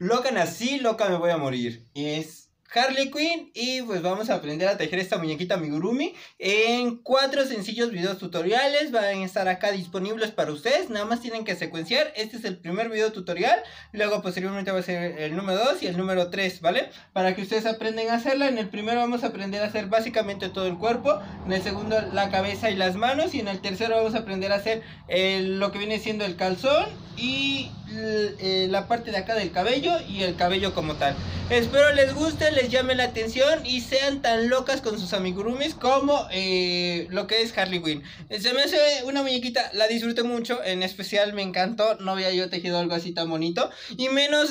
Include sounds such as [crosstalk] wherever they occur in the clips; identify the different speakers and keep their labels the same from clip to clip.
Speaker 1: Loca nací, loca me voy a morir. Es Harley Quinn y pues vamos a aprender a tejer esta muñequita amigurumi en cuatro sencillos videos tutoriales. Van a estar acá disponibles para ustedes. Nada más tienen que secuenciar. Este es el primer video tutorial. Luego posteriormente va a ser el número 2 y el número 3, ¿vale? Para que ustedes aprendan a hacerla. En el primero vamos a aprender a hacer básicamente todo el cuerpo. En el segundo la cabeza y las manos. Y en el tercero vamos a aprender a hacer lo que viene siendo el calzón y eh, la parte de acá del cabello y el cabello como tal. Espero les guste, les llame la atención y sean tan locas con sus amigurumis como eh, lo que es Harley Quinn. Eh, se me hace una muñequita, la disfruté mucho, en especial me encantó, no había yo tejido algo así tan bonito. Y menos,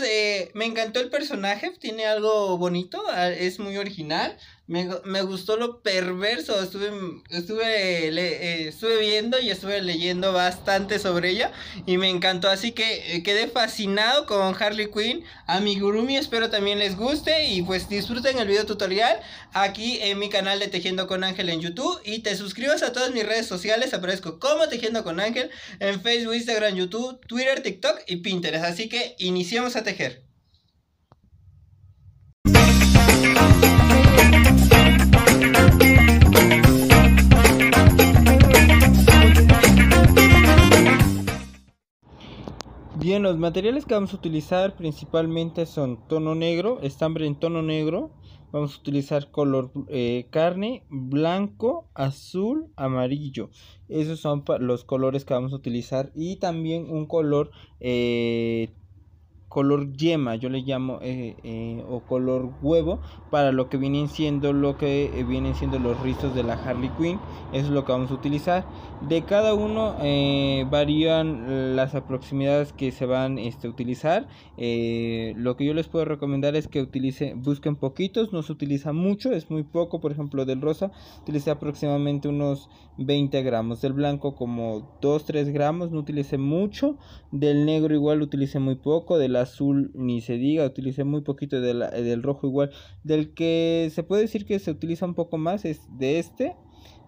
Speaker 1: me encantó el personaje, tiene algo bonito, ah, es muy original. Me, gustó lo perverso. Estuve, estuve, eh, estuve viendo y estuve leyendo bastante sobre ella. Y me encantó. Así que eh, quedé fascinado con Harley Quinn. A mi Gurumi espero también les guste. Y pues disfruten el video tutorial aquí en mi canal de Tejiendo con Ángel en YouTube. Y te suscribas a todas mis redes sociales. Aparezco como Tejiendo con Ángel en Facebook, Instagram, YouTube, Twitter, TikTok y Pinterest. Así que iniciamos a tejer. Bien, los materiales que vamos a utilizar principalmente son tono negro, estambre en tono negro. Vamos a utilizar color eh, carne, blanco, azul, amarillo. Esos son los colores que vamos a utilizar. Y también un color eh, color yema, yo le llamo, eh, eh, o color huevo, para lo que vienen siendo lo que eh, vienen siendo los rizos de la Harley Quinn, eso es lo que vamos a utilizar. De cada uno varían las aproximidades que se van este, a utilizar. lo que yo les puedo recomendar es que utilicen, busquen poquitos, no se utiliza mucho, es muy poco, por ejemplo del rosa utilice aproximadamente unos 20 gramos, del blanco como 2-3 gramos, no utilice mucho, del negro igual utilice muy poco, del azul ni se diga, utilicé muy poquito del, del rojo igual. Del que se puede decir que se utiliza un poco más es de este,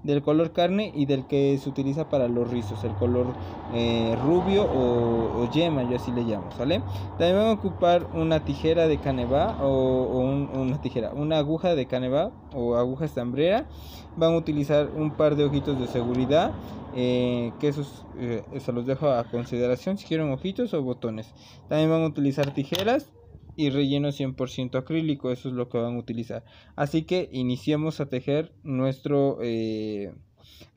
Speaker 1: del color carne y del que se utiliza para los rizos, el color eh, rubio o, yema, yo así le llamo, ¿sale? También van a ocupar una tijera de caneva. o, una tijera, una aguja de caneva. o aguja estambrera. Van a utilizar un par de ojitos de seguridad, eh, que eso eh, los dejo a consideración si quieren ojitos o botones. También van a utilizar tijeras y relleno 100% acrílico, eso es lo que van a utilizar. Así que iniciemos a tejer nuestro... Eh,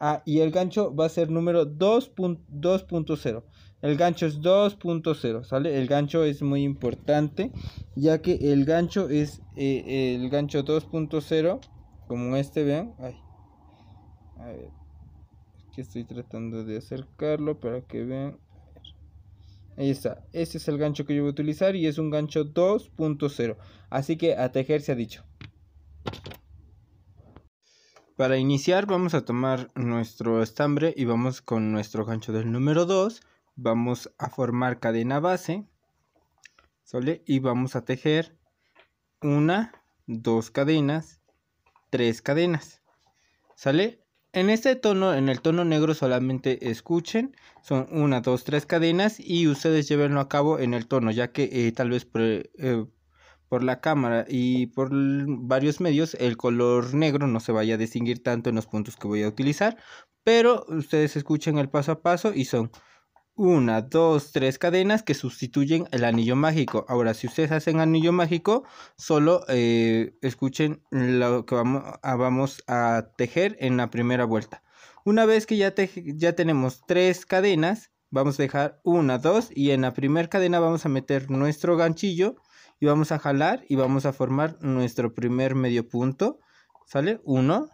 Speaker 1: ah, y el gancho va a ser número 2.0. El gancho es 2.0, ¿sale? El gancho es muy importante, ya que el gancho es eh, el gancho 2.0, como este, vean. Ay. A ver, aquí estoy tratando de acercarlo para que vean. Ahí está. Este es el gancho que yo voy a utilizar y es un gancho 2.0. Así que a tejer se ha dicho. Para iniciar vamos a tomar nuestro estambre y vamos con nuestro gancho del número 2. Vamos a formar cadena base. ¿Sale? Y vamos a tejer una, dos cadenas, tres cadenas. ¿Sale? En este tono, en el tono negro solamente escuchen, son una, dos, tres cadenas y ustedes llévenlo a cabo en el tono, ya que eh, tal vez por, eh, por, la cámara y por varios medios el color negro no se vaya a distinguir tanto en los puntos que voy a utilizar, pero ustedes escuchen el paso a paso y son una, dos, tres cadenas que sustituyen el anillo mágico. Ahora, si ustedes hacen anillo mágico, solo eh, escuchen lo que vamos a, ah, vamos a, tejer en la primera vuelta. Una vez que ya, ya tenemos tres cadenas, vamos a dejar una, dos y en la primera cadena vamos a meter nuestro ganchillo y vamos a jalar y vamos a formar nuestro primer medio punto. ¿Sale? Uno,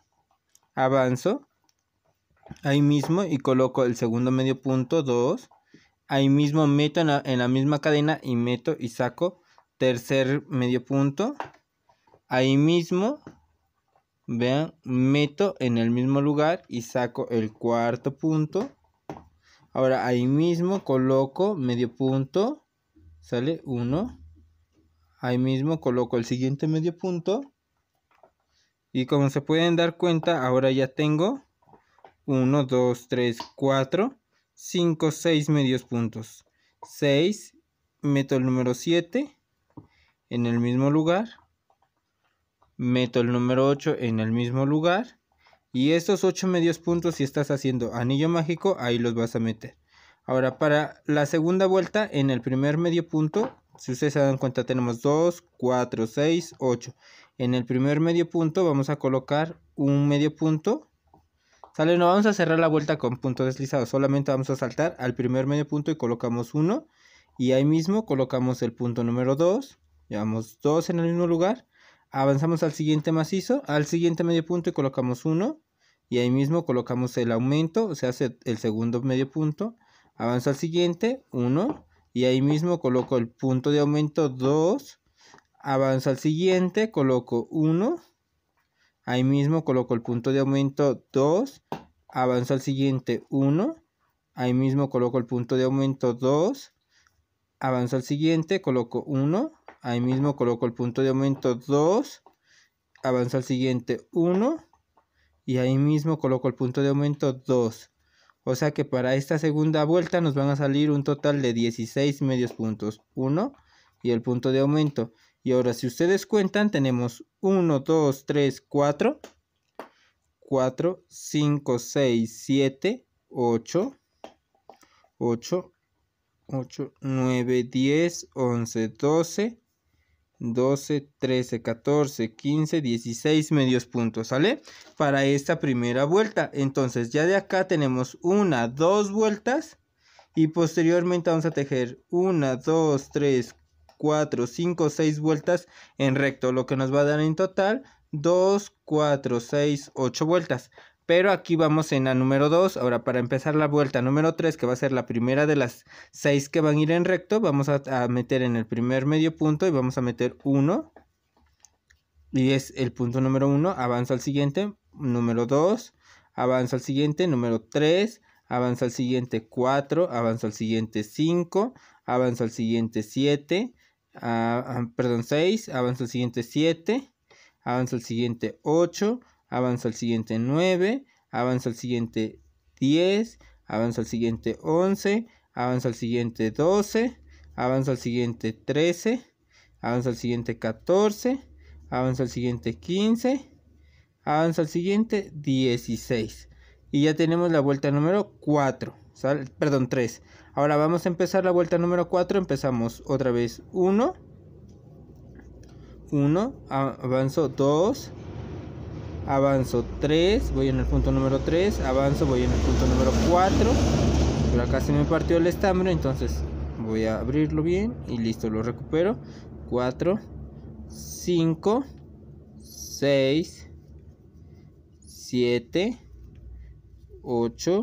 Speaker 1: avanzo, ahí mismo y coloco el segundo medio punto 2 ahí mismo meto en la, misma cadena y meto y saco tercer medio punto ahí mismo vean meto en el mismo lugar y saco el cuarto punto ahora ahí mismo coloco medio punto sale 1 ahí mismo coloco el siguiente medio punto y como se pueden dar cuenta ahora ya tengo 1, 2, 3, 4, 5, 6 medios puntos. 6, meto el número 7 en el mismo lugar. Meto el número 8 en el mismo lugar. Y estos 8 medios puntos, si estás haciendo anillo mágico, ahí los vas a meter. Ahora, para la segunda vuelta, en el primer medio punto, si ustedes se dan cuenta, tenemos 2, 4, 6, 8. En el primer medio punto vamos a colocar un medio punto Sale, no vamos a cerrar la vuelta con punto deslizado, solamente vamos a saltar al primer medio punto y colocamos 1 y ahí mismo colocamos el punto número 2, llevamos 2 en el mismo lugar, avanzamos al siguiente macizo, al siguiente medio punto y colocamos uno y ahí mismo colocamos el aumento, o sea el segundo medio punto, avanzo al siguiente, 1 y ahí mismo coloco el punto de aumento 2, avanzo al siguiente, coloco 1 Ahí mismo coloco el punto de aumento 2, avanzo al siguiente 1, ahí mismo coloco el punto de aumento 2, avanzo al siguiente, coloco 1, ahí mismo coloco el punto de aumento 2, avanzo al siguiente 1 y ahí mismo coloco el punto de aumento 2. O sea que para esta segunda vuelta nos van a salir un total de 16 medios puntos, 1 y el punto de aumento. Y ahora si ustedes cuentan, tenemos 1, 2, 3, 4, 4, 5, 6, 7, 8, 8, 8, 9, 10, 11, 12, 12, 13, 14, 15, 16 medios puntos, ¿sale? Para esta primera vuelta. Entonces ya de acá tenemos una, dos vueltas. Y posteriormente vamos a tejer 1, 2, 3, 4, 5, 6 vueltas en recto, lo que nos va a dar en total 2, 4, 6, 8 vueltas. Pero aquí vamos en la número 2. Ahora, para empezar la vuelta número 3, que va a ser la primera de las 6 que van a ir en recto, vamos a, meter en el primer medio punto y vamos a meter 1. Y es el punto número 1. avanza al siguiente, número 2. avanza al siguiente, número 3. avanza al siguiente 4, avanza al siguiente 5, avanza al siguiente 7, a, perdón, 6, avanza al siguiente 7, avanza al siguiente 8, avanza al siguiente 9, avanza al siguiente 10, avanza al siguiente 11, avanza al siguiente 12, avanza al siguiente 13, avanza al siguiente 14, avanza al siguiente 15, avanza al siguiente 16. Y ya tenemos la vuelta número 4. Perdón, 3. Ahora vamos a empezar la vuelta número 4. Empezamos otra vez 1. 1. Avanzo 2. Avanzo 3. Voy en el punto número 3. Avanzo, voy en el punto número 4. Pero acá se me partió el estambre. Entonces voy a abrirlo bien. Y listo, lo recupero. 4. 5. 6. 7. 8.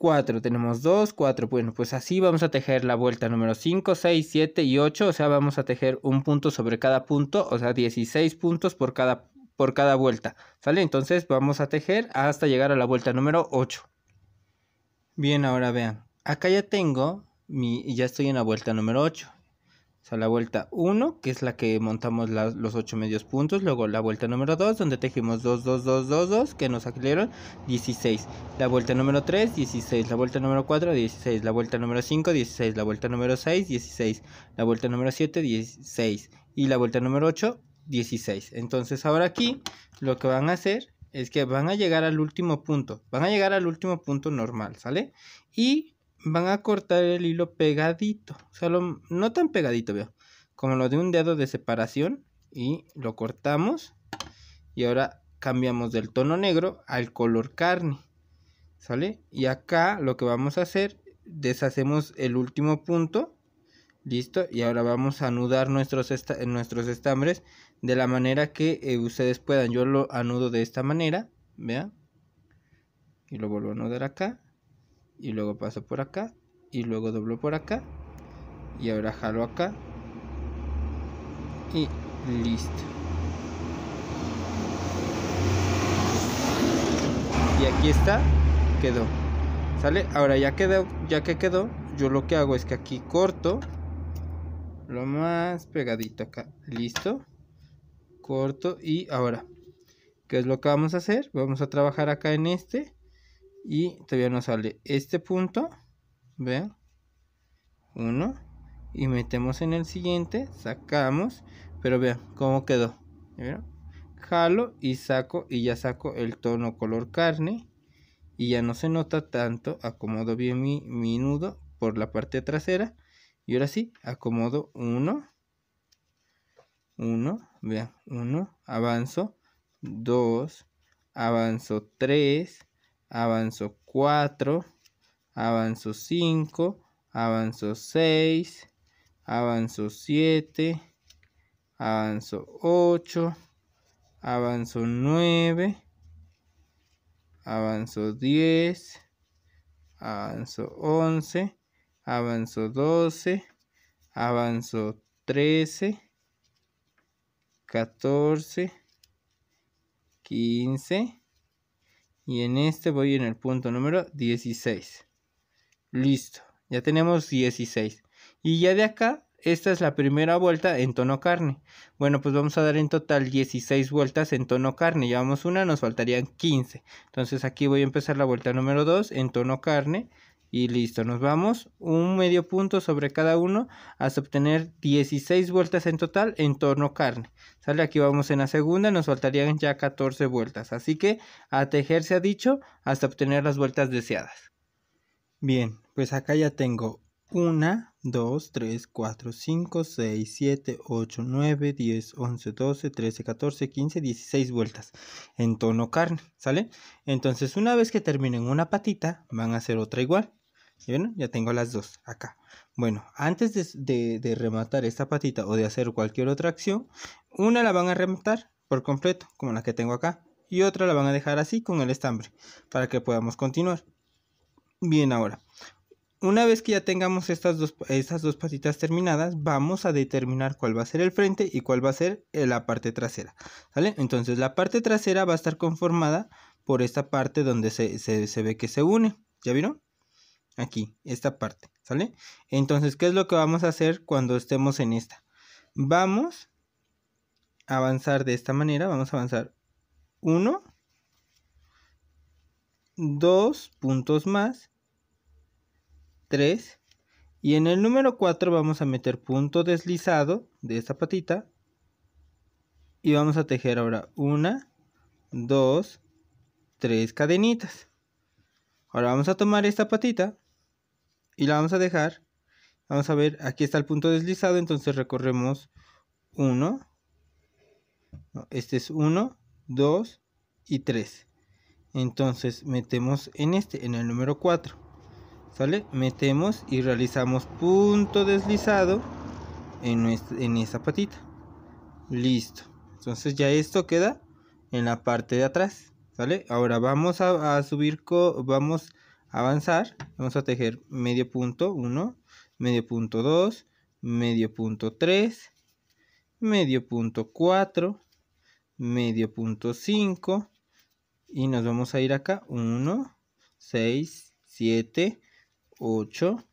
Speaker 1: 4, tenemos 2, 4, bueno, pues así vamos a tejer la vuelta número 5, 6, 7 y 8, o sea, vamos a tejer un punto sobre cada punto, o sea, 16 puntos por cada, por cada vuelta, ¿sale? Entonces vamos a tejer hasta llegar a la vuelta número 8. Bien, ahora vean, acá ya tengo mi, ya estoy en la vuelta número 8, o sea, la vuelta 1, que es la que montamos los 8 medios puntos. Luego la vuelta número 2, donde tejimos 2, 2, 2, 2, 2, que nos salieron 16. La vuelta número 3, 16. La vuelta número 4, 16. La vuelta número 5, 16. La vuelta número 6, 16. La vuelta número 7, 16. Y la vuelta número 8, 16. Entonces ahora aquí lo que van a hacer es que van a llegar al último punto. Van a llegar al último punto normal, ¿sale? Y van a cortar el hilo pegadito, o sea, no tan pegadito, veo, como lo de un dedo de separación y lo cortamos y ahora cambiamos del tono negro al color carne, ¿sale? Y acá lo que vamos a hacer, deshacemos el último punto, listo, y ahora vamos a anudar nuestros, nuestros estambres de la manera que eh, ustedes puedan, yo lo anudo de esta manera, vea, y lo vuelvo a anudar acá, y luego paso por acá y luego doblo por acá y ahora jalo acá y listo y aquí está quedó sale ahora ya quedó ya que quedó yo lo que hago es que aquí corto lo más pegadito acá listo corto y ahora qué es lo que vamos a hacer vamos a trabajar acá en este y todavía nos sale este punto vean uno y metemos en el siguiente sacamos pero vean cómo quedó jalo y saco y ya saco el tono color carne y ya no se nota tanto acomodo bien mi, mi nudo por la parte trasera y ahora sí acomodo uno uno vean uno avanzo dos avanzo tres avanzó 4, avanzó 5, avanzó 6, avanzó 7, avanzó 8, avanzó 9, avanzó 10, avanzó 11, avanzó 12, avanzó 13, 14, 15, y en este voy en el punto número 16. Listo, ya tenemos 16. Y ya de acá, esta es la primera vuelta en tono carne. Bueno, pues vamos a dar en total 16 vueltas en tono carne. Llevamos una, nos faltarían 15. Entonces aquí voy a empezar la vuelta número 2 en tono carne y listo, nos vamos un medio punto sobre cada uno hasta obtener 16 vueltas en total en torno carne. Sale aquí vamos en la segunda, nos faltarían ya 14 vueltas, así que a tejer se ha dicho hasta obtener las vueltas deseadas. Bien, pues acá ya tengo 1, 2, 3, 4, 5, 6, 7, 8, 9, 10, 11, 12, 13, 14, 15, 16 vueltas en tono carne, ¿sale? Entonces una vez que terminen una patita van a hacer otra igual. Ya tengo las dos acá. Bueno, antes de, rematar esta patita o de hacer cualquier otra acción, una la van a rematar por completo, como la que tengo acá, y otra la van a dejar así con el estambre, para que podamos continuar. Bien, ahora, una vez que ya tengamos estas dos, dos patitas terminadas, vamos a determinar cuál va a ser el frente y cuál va a ser la parte trasera, ¿sale? Entonces, la parte trasera va a estar conformada por esta parte donde se, se ve que se une, ¿ya vieron? aquí, esta parte, ¿sale? Entonces, ¿qué es lo que vamos a hacer cuando estemos en esta? Vamos a avanzar de esta manera, vamos a avanzar uno dos puntos más, Tres y en el número 4 vamos a meter punto deslizado de esta patita, y vamos a tejer ahora una, dos, tres cadenitas. Ahora vamos a tomar esta patita y la vamos a dejar. Vamos a ver, aquí está el punto deslizado, entonces recorremos 1. Este es 1, 2 y 3. Entonces metemos en este, en el número 4. ¿Sale? Metemos y realizamos punto deslizado en, esa en esa patita. Listo. Entonces ya esto queda en la parte de atrás. ¿Sale? Ahora vamos a, subir, co vamos avanzar, vamos a tejer medio punto 1, medio punto 2, medio punto 3, medio punto 4, medio punto 5 y nos vamos a ir acá 1, 6, 7, 8,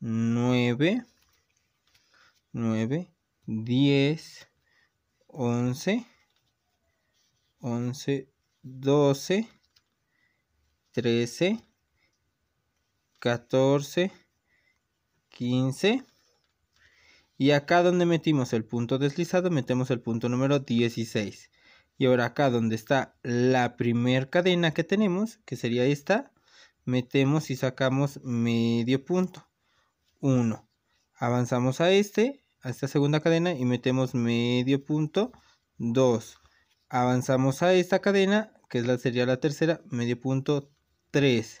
Speaker 1: 9, 9, 10, 11, 11, 12, 13, 14, 15. Y acá donde metimos el punto deslizado, metemos el punto número 16. Y ahora acá donde está la primer cadena que tenemos, que sería esta, metemos y sacamos medio punto. 1. Avanzamos a este, a esta segunda cadena y metemos medio punto. 2. Avanzamos a esta cadena, que sería la tercera, medio punto 3.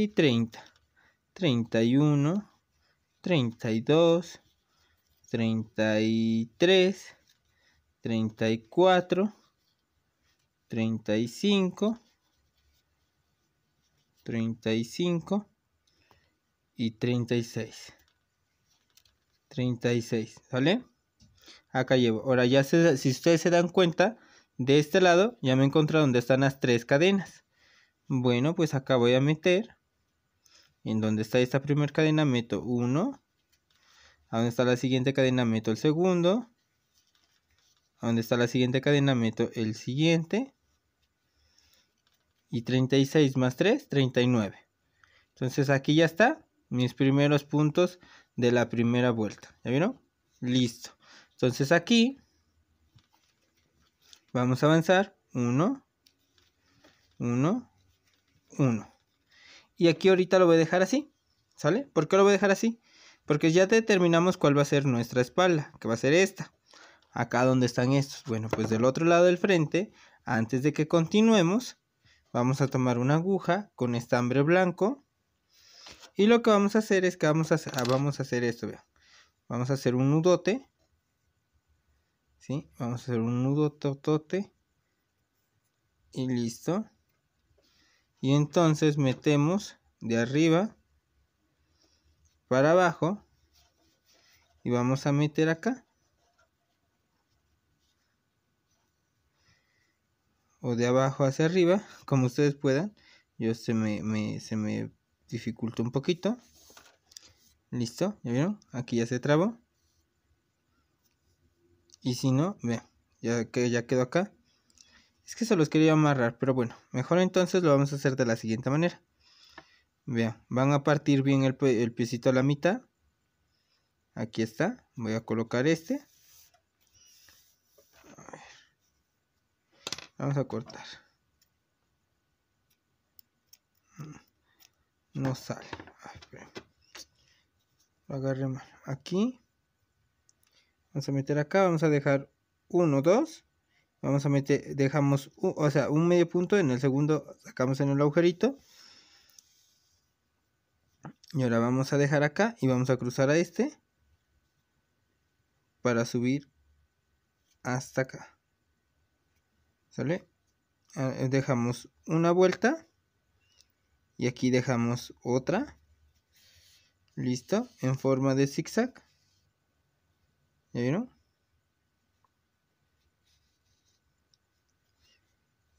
Speaker 1: y 30. 31, 32, 33, 34, 35, 35 y 36. 36, ¿sale? Acá llevo. Ahora ya se, si ustedes se dan cuenta, de este lado ya me encontré donde están las tres cadenas. Bueno, pues acá voy a meter en donde está esta primera cadena meto 1, a dónde está la siguiente cadena meto el segundo, a donde está la siguiente cadena meto el siguiente, y 36 más 3, 39. Entonces aquí ya está mis primeros puntos de la primera vuelta, ¿ya vieron? Listo. Entonces aquí vamos a avanzar 1, 1, 1. Y aquí ahorita lo voy a dejar así, ¿sale? ¿Por qué lo voy a dejar así? Porque ya determinamos cuál va a ser nuestra espalda, que va a ser esta. Acá donde están estos. Bueno, pues del otro lado del frente, antes de que continuemos, vamos a tomar una aguja con estambre blanco. Y lo que vamos a hacer es que vamos a, ah, vamos a hacer esto, vean. Vamos a hacer un nudote. ¿Sí? Vamos a hacer un nudo Y listo y entonces metemos de arriba para abajo y vamos a meter acá o de abajo hacia arriba como ustedes puedan yo se me, se me dificultó un poquito listo ya vieron aquí ya se trabó y si no vean ya que ya quedó acá es que se los quería amarrar, pero bueno, mejor entonces lo vamos a hacer de la siguiente manera. Vean, van a partir bien el, piecito a la mitad. Aquí está, voy a colocar este. Vamos a cortar. Mm, no sale. agarré Aquí. Vamos a meter acá, vamos a dejar uno, dos vamos a meter, dejamos, o sea, un medio punto, en el segundo sacamos en el agujerito. Y ahora vamos a dejar acá y vamos a cruzar a este para subir hasta acá. ¿Sale? Ah, dejamos una vuelta y aquí dejamos otra. Listo, en forma de zigzag. ¿Ya vieron?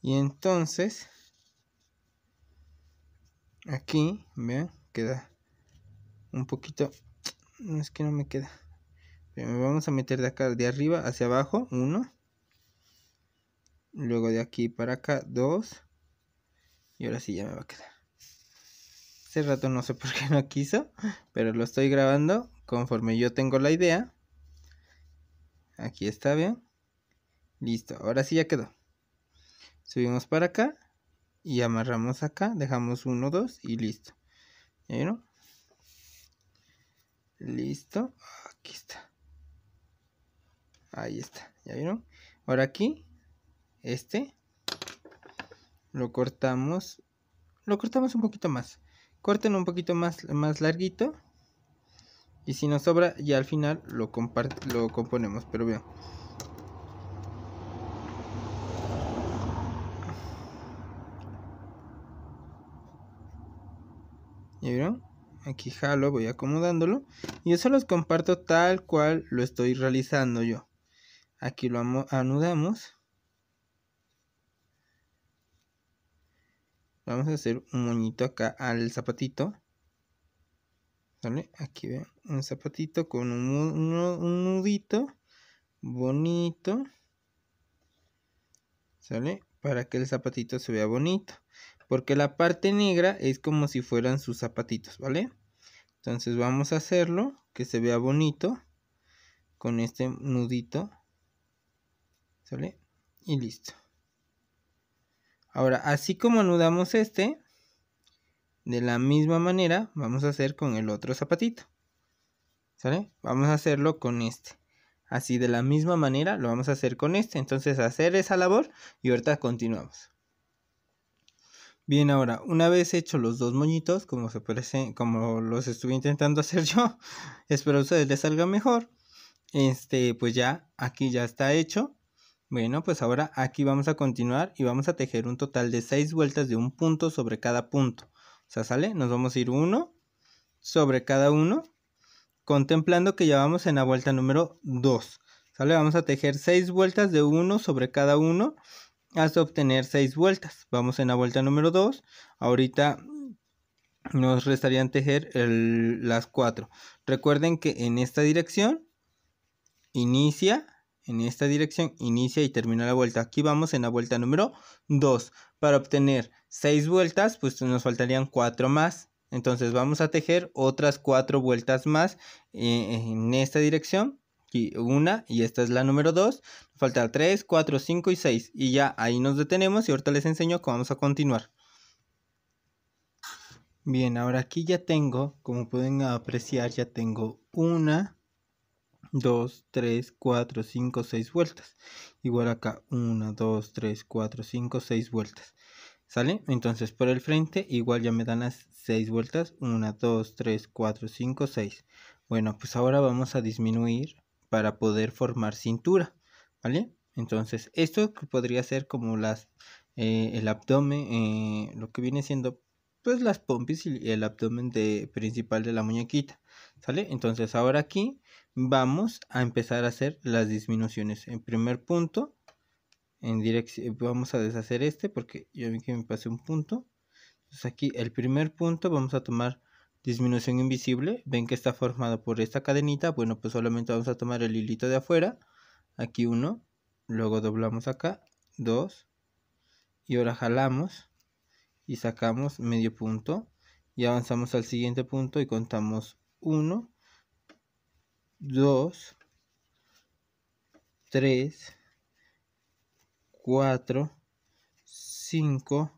Speaker 1: Y entonces, aquí, vean, queda un poquito, no es que no me queda. Pero vamos a meter de acá, de arriba hacia abajo, uno, Luego de aquí para acá, dos, Y ahora sí ya me va a quedar. Hace rato no sé [laughs] por qué no quiso, pero lo estoy grabando conforme yo tengo la idea. Aquí está, bien. Listo, ahora sí ya quedó subimos para acá y amarramos acá, dejamos 1, 2 y listo. ¿Ya vieron? Listo, aquí está. Ahí está, ¿ya vieron? Ahora aquí, este, lo cortamos, lo cortamos un poquito más. Corten un poquito más, más larguito. Y si nos sobra, ya al final lo, lo componemos. Pero vean, Aquí jalo, voy acomodándolo. Y eso los comparto tal cual lo estoy realizando yo. Aquí lo anudamos. Vamos a hacer un moñito acá al zapatito. Aquí ven, un zapatito con un, un, un nudito bonito. ¿Sale? Para que el zapatito se vea bonito. Porque la parte negra es como si fueran sus zapatitos, ¿vale? Entonces vamos a hacerlo, que se vea bonito. Con este nudito. ¿Sale? Y listo. Ahora, así como anudamos este, de la misma manera vamos a hacer con el otro zapatito. ¿Sale? Vamos a hacerlo con este. Así de la misma manera lo vamos a hacer con este. Entonces hacer esa labor y ahorita continuamos. Bien, ahora, una vez hecho los dos moñitos, como se parece, como los estuve intentando [laughs] hacer yo, espero a ustedes les salga mejor. Este, pues ya, aquí ya está hecho. Bueno, pues ahora aquí vamos a continuar y vamos a tejer un total de seis vueltas de un punto sobre cada punto. O sea, ¿sale? Nos vamos a ir uno sobre cada uno, contemplando que ya vamos en la vuelta número 2. ¿Sale? Vamos a tejer seis vueltas de uno sobre cada uno hasta obtener 6 vueltas. Vamos en la vuelta número 2. Ahorita nos restarían tejer las 4. Recuerden que en esta dirección inicia, en esta dirección inicia y termina la vuelta. Aquí vamos en la vuelta número 2. Para obtener 6 vueltas, pues nos faltarían 4 más. Entonces vamos a tejer otras 4 vueltas más eh, en esta dirección Aquí una y esta es la número 2. Falta 3, 4, 5 y 6. Y ya ahí nos detenemos y ahorita les enseño cómo vamos a continuar. Bien, ahora aquí ya tengo, como pueden apreciar, ya tengo 1, 2, 3, 4, 5, 6 vueltas. Igual acá 1, 2, 3, 4, 5, 6 vueltas. ¿Sale? Entonces por el frente igual ya me dan las 6 vueltas. 1, 2, 3, 4, 5, 6. Bueno, pues ahora vamos a disminuir para poder formar cintura, ¿vale? Entonces, esto podría ser como las, eh, el abdomen, eh, lo que viene siendo, pues las pompis y el abdomen de, principal de la muñequita, ¿sale? Entonces, ahora aquí vamos a empezar a hacer las disminuciones. En primer punto, en dirección, vamos a deshacer este porque yo vi que me pasé un punto. Entonces, aquí el primer punto vamos a tomar disminución invisible, ven que está formado por esta cadenita, bueno pues solamente vamos a tomar el hilito de afuera, aquí uno, luego doblamos acá, dos, y ahora jalamos y sacamos medio punto y avanzamos al siguiente punto y contamos uno dos tres cuatro cinco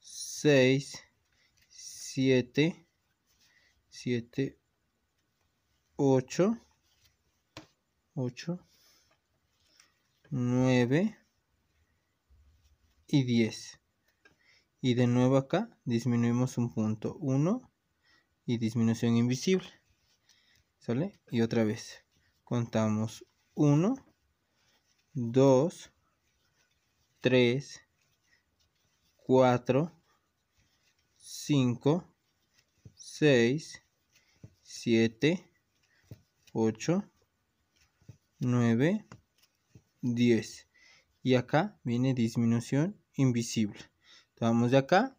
Speaker 1: seis siete 7, 8, 8, 9 y 10. Y de nuevo acá disminuimos un punto 1 y disminución invisible. ¿Sale? Y otra vez. Contamos 1, 2, 3, 4, 5, 6, 7, 8, 9, 10. Y acá viene disminución invisible. Vamos de acá,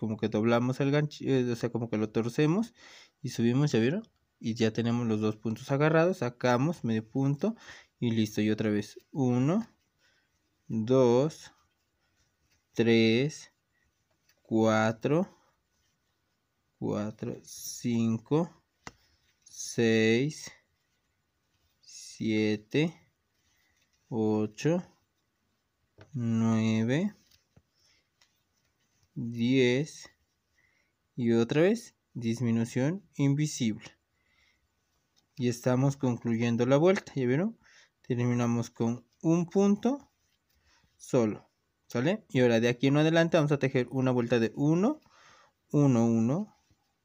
Speaker 1: como que doblamos el gancho, eh, o sea, como que lo torcemos y subimos, ¿ya vieron? Y ya tenemos los dos puntos agarrados, sacamos medio punto y listo. Y otra vez, 1, 2, 3, 4, 4, 5, 6, 7, 8, 9, 10 y otra vez disminución invisible. Y estamos concluyendo la vuelta, ¿ya vieron? Terminamos con un punto solo, ¿sale? Y ahora de aquí en adelante vamos a tejer una vuelta de 1, 1, 1,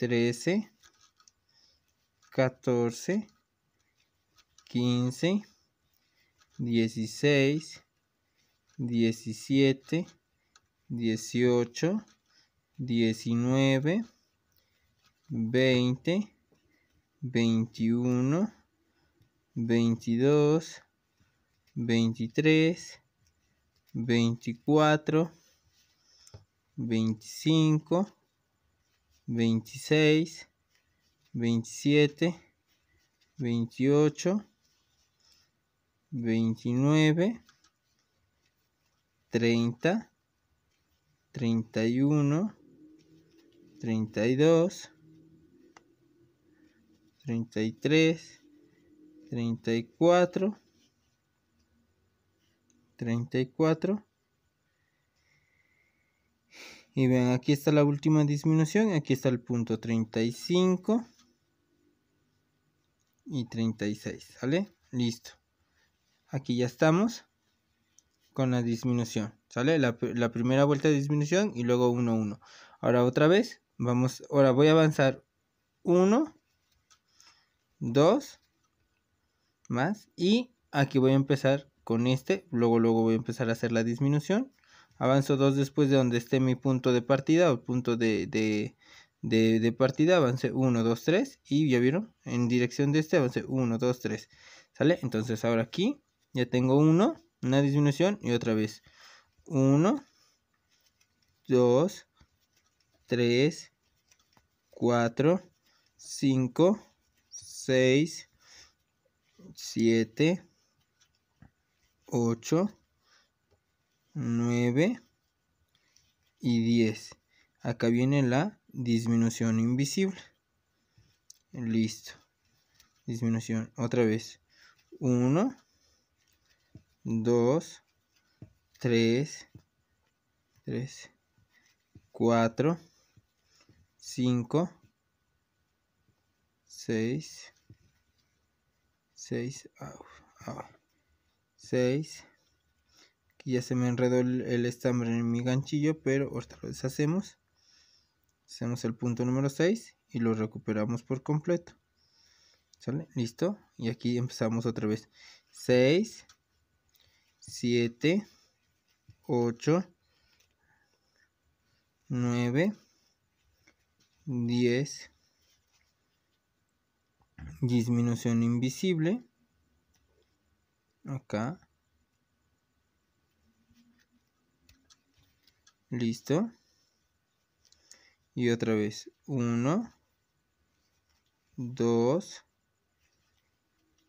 Speaker 1: 13, 14, 15, 16, 17, 18, 19, 20, 21, 22, 23, 24, 25, 26, 27, 28, 29, 30, 31, 32, 33, 34, 34, y ven aquí está la última disminución, aquí está el punto 35 y 36, ¿sale? Listo. Aquí ya estamos con la disminución, ¿sale? La, la primera vuelta de disminución y luego 1, 1. Ahora otra vez, vamos, ahora voy a avanzar 1, 2, más y aquí voy a empezar con este, luego luego voy a empezar a hacer la disminución avanzo 2 después de donde esté mi punto de partida o punto de, partida, avance 1, 2, 3 y ya vieron, en dirección de este avance 1, 2, 3, ¿sale? Entonces ahora aquí ya tengo 1, una disminución y otra vez 1, 2, 3, 4, 5, 6, 7, 8, 9 y 10. Acá viene la disminución invisible. Listo. Disminución. Otra vez. 1, 2, 3, 3, 4, 5, 6, 6, 6, Aquí ya se me enredó el, estambre en mi ganchillo, pero otra vez deshacemos. Hacemos el punto número 6 y lo recuperamos por completo. ¿Sale? Listo. Y aquí empezamos otra vez. 6, 7, 8, 9, 10. Disminución invisible. Acá. Listo. Y otra vez. 1, 2,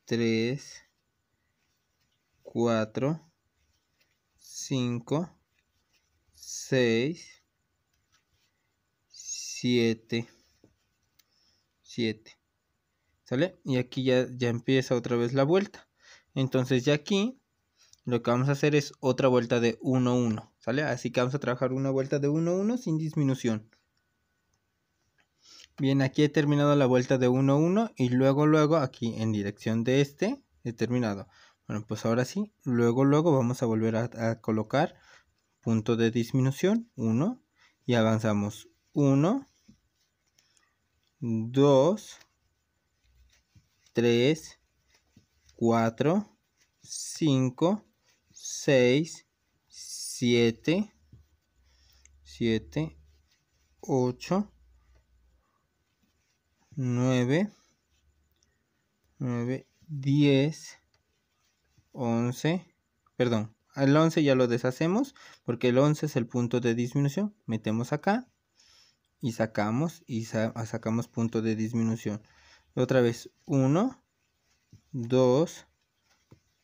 Speaker 1: 3, 4, 5, 6, 7. 7. ¿Sale? Y aquí ya, ya empieza otra vez la vuelta. Entonces ya aquí lo que vamos a hacer es otra vuelta de 1, 1. ¿Sale? Así que vamos a trabajar una vuelta de 1-1 sin disminución. Bien, aquí he terminado la vuelta de 1-1 y luego, luego, aquí en dirección de este, he terminado. Bueno, pues ahora sí, luego, luego vamos a volver a, a colocar punto de disminución, 1, y avanzamos 1, 2, 3, 4, 5, 6, 7, 7, 8, 9, 9, 10, 11, perdón, el 11 ya lo deshacemos porque el 11 es el punto de disminución. Metemos acá y sacamos y sacamos punto de disminución. Otra vez 1, 2,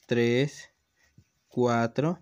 Speaker 1: 3, 4,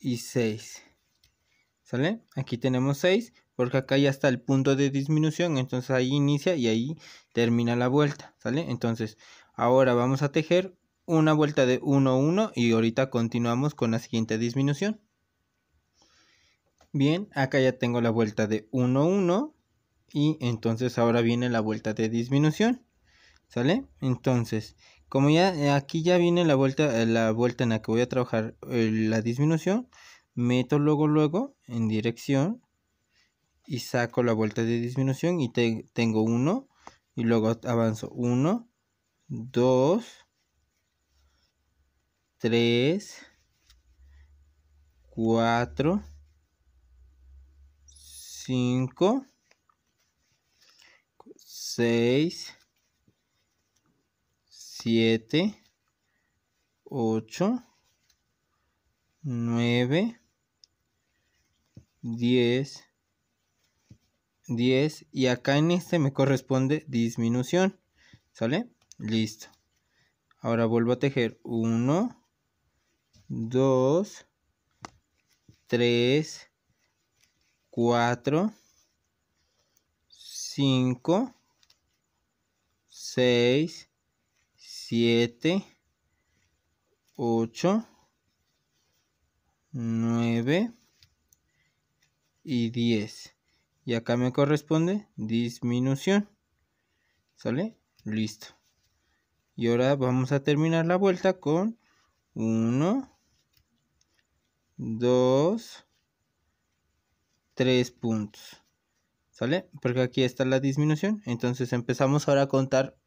Speaker 1: y 6. ¿Sale? Aquí tenemos 6 porque acá ya está el punto de disminución, entonces ahí inicia y ahí termina la vuelta, ¿sale? Entonces, ahora vamos a tejer una vuelta de 1, 1 y ahorita continuamos con la siguiente disminución. Bien, acá ya tengo la vuelta de 1, 1 y entonces ahora viene la vuelta de disminución, ¿sale? Entonces, como ya eh, aquí ya viene la vuelta, eh, la vuelta en la que voy a trabajar eh, la disminución, meto luego luego en dirección y saco la vuelta de disminución y tengo uno. y luego avanzo Uno. Dos. Tres. Cuatro. Cinco. Seis. 7, 8, 9, 10, 10 y acá en este me corresponde disminución, ¿sale? Listo. Ahora vuelvo a tejer 1, 2, 3, 4, 5, 6, 7, 8, 9 y 10. Y acá me corresponde disminución. ¿Sale? Listo. Y ahora vamos a terminar la vuelta con 1, 2, 3 puntos. ¿Sale? Porque aquí está la disminución. Entonces empezamos ahora a contar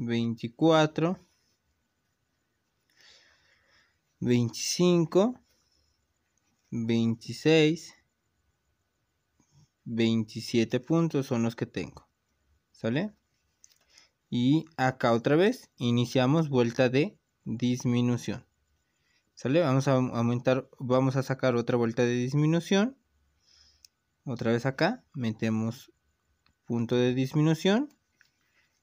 Speaker 1: 24 25 26 27 puntos son los que tengo. ¿Sale? Y acá otra vez iniciamos vuelta de disminución. ¿Sale? Vamos a aumentar, vamos a sacar otra vuelta de disminución. Otra vez acá, metemos punto de disminución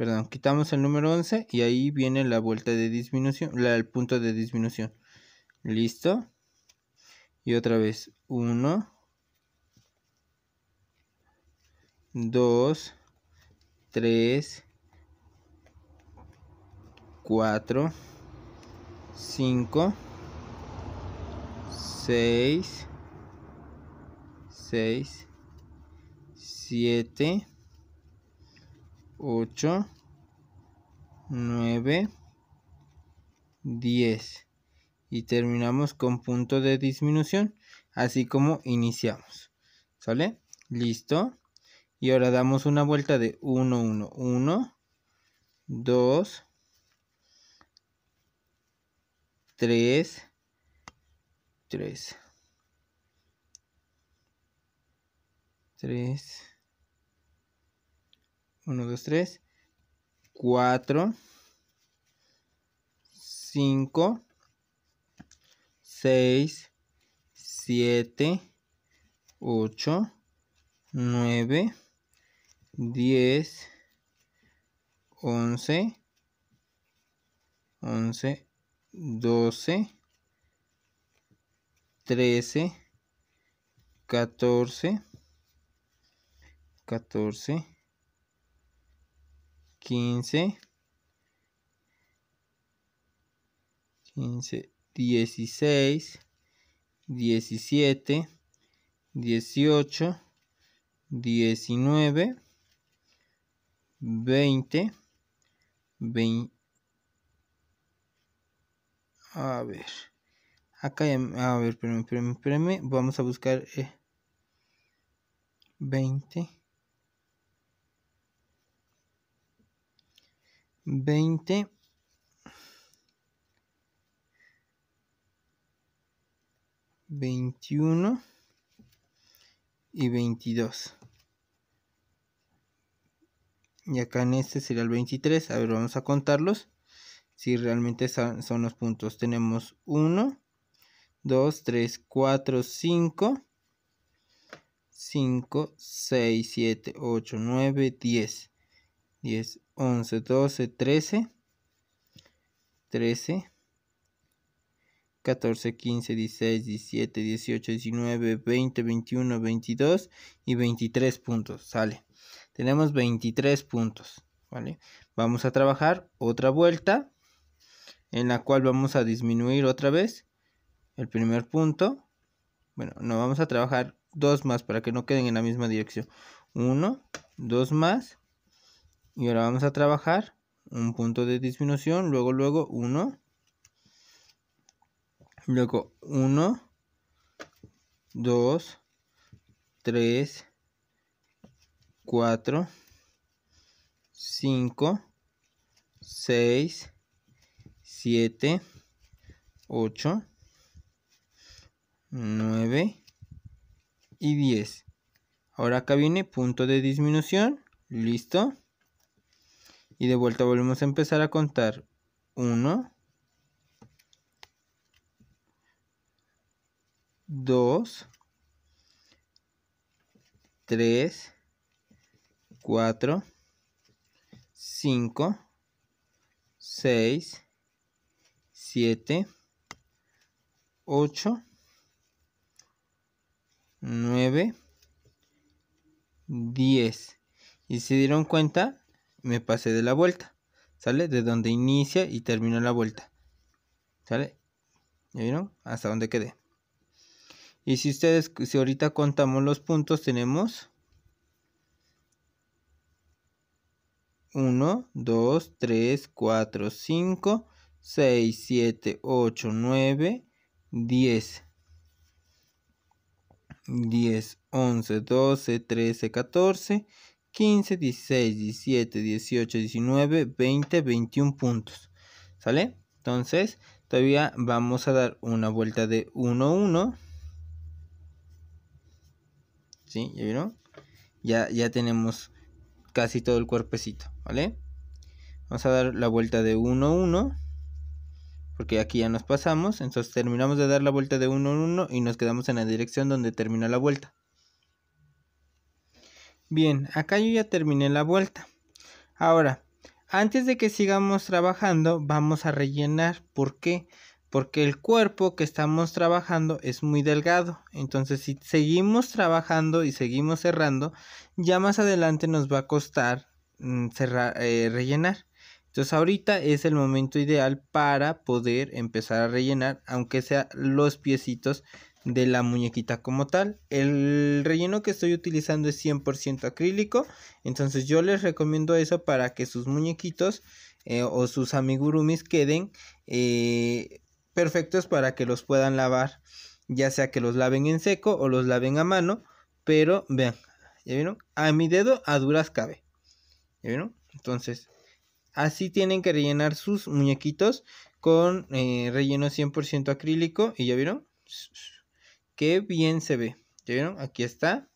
Speaker 1: Perdón, quitamos el número 11 y ahí viene la vuelta de disminución, la, el punto de disminución. Listo. Y otra vez, 1, 2, 3, 4, 5, 6, 6, 7, 8, 9, 10 y terminamos con punto de disminución así como iniciamos ¿sale? listo y ahora damos una vuelta de 1, 1, 1 2 3 3 3 1, 2, 3, 4, 5, 6, 7, 8, 9, 10, 11, 11, 12, 13, 14, 14, 15, 15, 16, 17, 18, 19, 20, 20. A ver. Acá a ver, espérame, espérame, Vamos a buscar 20. Eh, 20. 21 y 22 y acá en este sería el 23 a ver vamos a contarlos si realmente son, son los puntos tenemos 1 2 3 4 5 5 6 7 8 9 10 10 11, 12, 13, 13, 14, 15, 16, 17, 18, 19, 20, 21, 22 y 23 puntos. Sale. Tenemos 23 puntos. ¿vale? Vamos a trabajar otra vuelta en la cual vamos a disminuir otra vez el primer punto. Bueno, no vamos a trabajar dos más para que no queden en la misma dirección. Uno, dos más y ahora vamos a trabajar un punto de disminución, luego, luego 1, luego 1, 2, 3, 4, 5, 6, 7, 8, 9 y 10. Ahora acá viene punto de disminución, listo. Y de vuelta volvemos a empezar a contar. 1, 2, 3, 4, 5, 6, 7, 8, 9, 10. Y se dieron cuenta, me pasé de la vuelta, ¿sale? De donde inicia y termina la vuelta, ¿sale? ¿Ya vieron? Hasta donde quedé. Y si ustedes, si ahorita contamos los puntos, tenemos 1, 2, 3, 4, 5, 6, 7, 8, 9, 10. 10, 11, 12, 13, 14, 15, 16, 17, 18, 19, 20, 21 puntos. ¿Sale? Entonces, todavía vamos a dar una vuelta de 1, 1. ¿Sí? ¿Ya vieron? Ya, ya tenemos casi todo el cuerpecito, ¿vale? Vamos a dar la vuelta de 1, 1. Porque aquí ya nos pasamos. Entonces terminamos de dar la vuelta de 1, 1 y nos quedamos en la dirección donde termina la vuelta. Bien, acá yo ya terminé la vuelta. Ahora, antes de que sigamos trabajando, vamos a rellenar. ¿Por qué? Porque el cuerpo que estamos trabajando es muy delgado. Entonces, si seguimos trabajando y seguimos cerrando, ya más adelante nos va a costar mm, cerrar, eh, rellenar. Entonces, ahorita es el momento ideal para poder empezar a rellenar, aunque sea los piecitos de la muñequita como tal. El relleno que estoy utilizando es 100% acrílico, entonces yo les recomiendo eso para que sus muñequitos eh, o sus amigurumis queden eh, perfectos para que los puedan lavar, ya sea que los laven en seco o los laven a mano, pero vean, ¿ya vieron? A mi dedo a duras cabe, ¿ya vieron? Entonces, así tienen que rellenar sus muñequitos con eh, relleno 100% acrílico y ya vieron Qué bien se ve. ¿Ya vieron? Aquí está.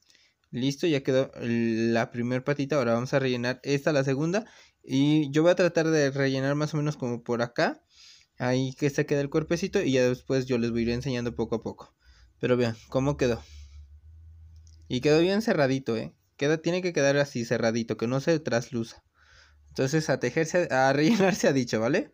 Speaker 1: Listo, ya quedó la primer patita. Ahora vamos a rellenar esta, la segunda. Y yo voy a tratar de rellenar más o menos como por acá. Ahí que se queda el cuerpecito y ya después yo les voy a ir enseñando poco a poco. Pero vean, ¿cómo quedó? Y quedó bien cerradito, ¿eh? Queda, tiene que quedar así cerradito, que no se trasluza. Entonces a tejerse, a [laughs] rellenarse ha dicho, ¿vale?